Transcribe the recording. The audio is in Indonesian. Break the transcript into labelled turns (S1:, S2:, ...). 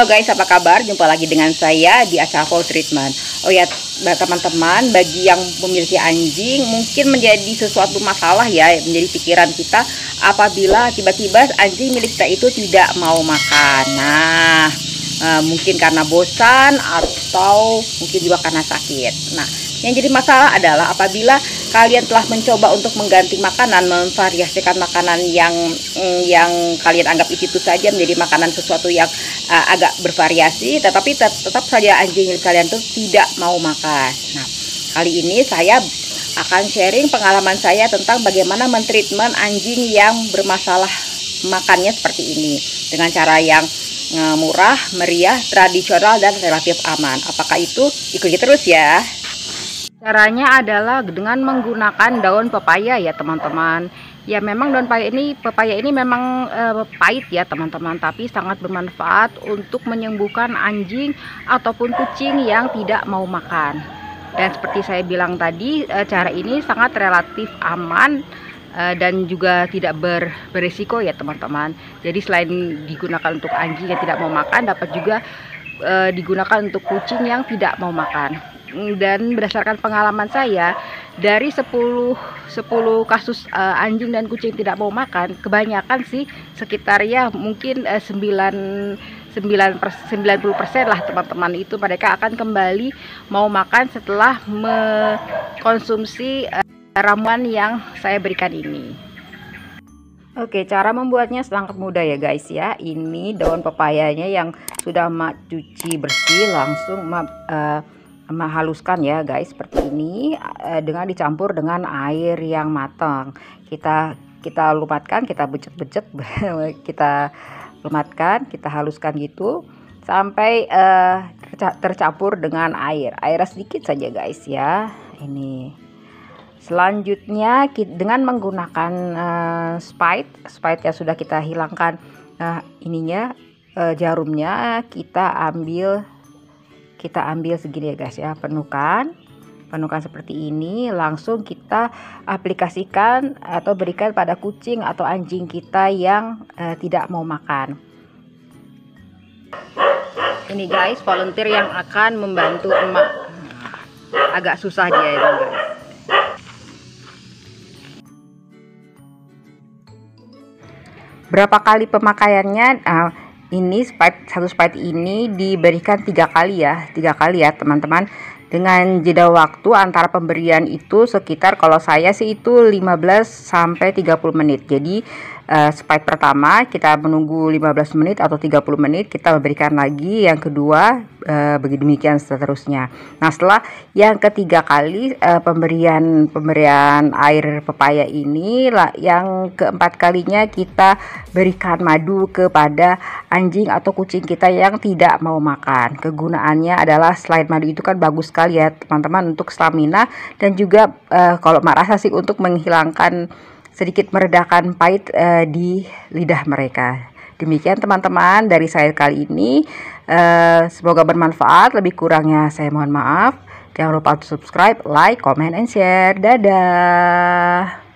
S1: Halo guys, apa kabar? Jumpa lagi dengan saya di Asafo Treatment. Oh ya, teman-teman, bagi yang memiliki anjing mungkin menjadi sesuatu masalah ya, menjadi pikiran kita apabila tiba-tiba anjing milik kita itu tidak mau makan. Nah, eh, mungkin karena bosan atau mungkin juga karena sakit. Nah, yang jadi masalah adalah apabila kalian telah mencoba untuk mengganti makanan, memvariasikan makanan yang mm, yang kalian anggap itu saja menjadi makanan sesuatu yang uh, agak bervariasi, tetapi tet tetap saja anjing kalian tuh tidak mau makan. Nah, kali ini saya akan sharing pengalaman saya tentang bagaimana mentreatment anjing yang bermasalah makannya seperti ini dengan cara yang uh, murah, meriah, tradisional dan relatif aman. Apakah itu ikuti terus ya? Caranya adalah dengan menggunakan daun pepaya ya teman-teman. Ya memang daun pepaya ini pepaya ini memang e, pahit ya teman-teman, tapi sangat bermanfaat untuk menyembuhkan anjing ataupun kucing yang tidak mau makan. Dan seperti saya bilang tadi, e, cara ini sangat relatif aman e, dan juga tidak ber, beresiko ya teman-teman. Jadi selain digunakan untuk anjing yang tidak mau makan, dapat juga digunakan untuk kucing yang tidak mau makan dan berdasarkan pengalaman saya dari 10 10 kasus uh, anjing dan kucing tidak mau makan kebanyakan sih sekitar ya mungkin uh, 9 9 90% lah teman-teman itu mereka akan kembali mau makan setelah mengkonsumsi uh, ramuan yang saya berikan ini. Oke, cara membuatnya sangat mudah ya guys ya. Ini daun pepayanya yang sudah mak cuci bersih langsung mak uh, eh, menghaluskan ya guys seperti ini eh, dengan dicampur dengan air yang matang kita kita lumatkan kita becek-becek kita lumatkan kita haluskan gitu sampai uh, tercampur dengan air air sedikit saja guys ya ini selanjutnya dengan menggunakan uh, spite spite yang sudah kita hilangkan uh, ininya uh, jarumnya kita ambil kita ambil segini ya guys ya penukan penukan seperti ini langsung kita aplikasikan atau berikan pada kucing atau anjing kita yang eh, tidak mau makan ini guys volunteer yang akan membantu emak nah, agak susah dia ini guys berapa kali pemakaiannya nah, ini spike satu spike ini diberikan tiga kali ya tiga kali ya teman-teman dengan jeda waktu antara pemberian itu sekitar kalau saya sih itu 15 sampai 30 menit jadi uh, spike pertama kita menunggu 15 menit atau 30 menit kita memberikan lagi yang kedua uh, eh, begitu demikian seterusnya nah setelah yang ketiga kali uh, pemberian pemberian air pepaya ini lah, yang keempat kalinya kita berikan madu kepada anjing atau kucing kita yang tidak mau makan kegunaannya adalah selain madu itu kan bagus sekali ya teman-teman untuk stamina dan juga uh, kalau marah sih untuk menghilangkan sedikit meredakan pahit uh, di lidah mereka. Demikian teman-teman dari saya kali ini. Uh, semoga bermanfaat. Lebih kurangnya saya mohon maaf. Jangan lupa subscribe, like, comment, and share. Dadah.